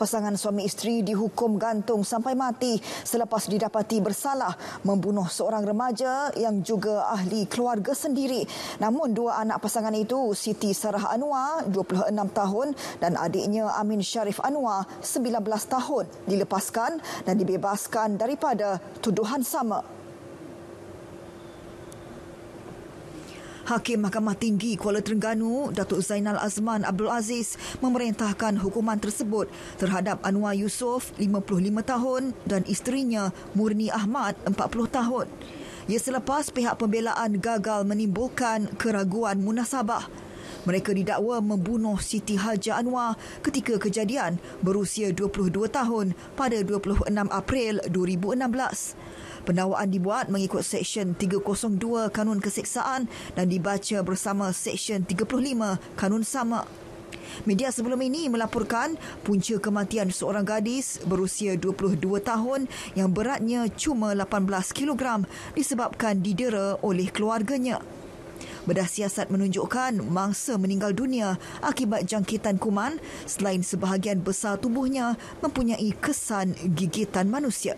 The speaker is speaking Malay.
pasangan suami isteri dihukum gantung sampai mati selepas didapati bersalah membunuh seorang remaja yang juga ahli keluarga sendiri. Namun dua anak pasangan itu, Siti Sarah Anwar, 26 tahun dan adiknya Amin Sharif Anwar, 19 tahun, dilepaskan dan dibebaskan daripada tuduhan sama. Hakim Mahkamah Tinggi Kuala Terengganu, Datuk Zainal Azman Abdul Aziz memerintahkan hukuman tersebut terhadap Anwar Yusof, 55 tahun dan isterinya Murni Ahmad, 40 tahun. Ia selepas pihak pembelaan gagal menimbulkan keraguan munasabah. Mereka didakwa membunuh Siti Haja Anwar ketika kejadian berusia 22 tahun pada 26 April 2016. Pendakwaan dibuat mengikut Seksyen 302 Kanun Keseksaan dan dibaca bersama Seksyen 35 Kanun Sama. Media sebelum ini melaporkan punca kematian seorang gadis berusia 22 tahun yang beratnya cuma 18 kilogram disebabkan didera oleh keluarganya. Bedah siasat menunjukkan mangsa meninggal dunia akibat jangkitan kuman selain sebahagian besar tubuhnya mempunyai kesan gigitan manusia.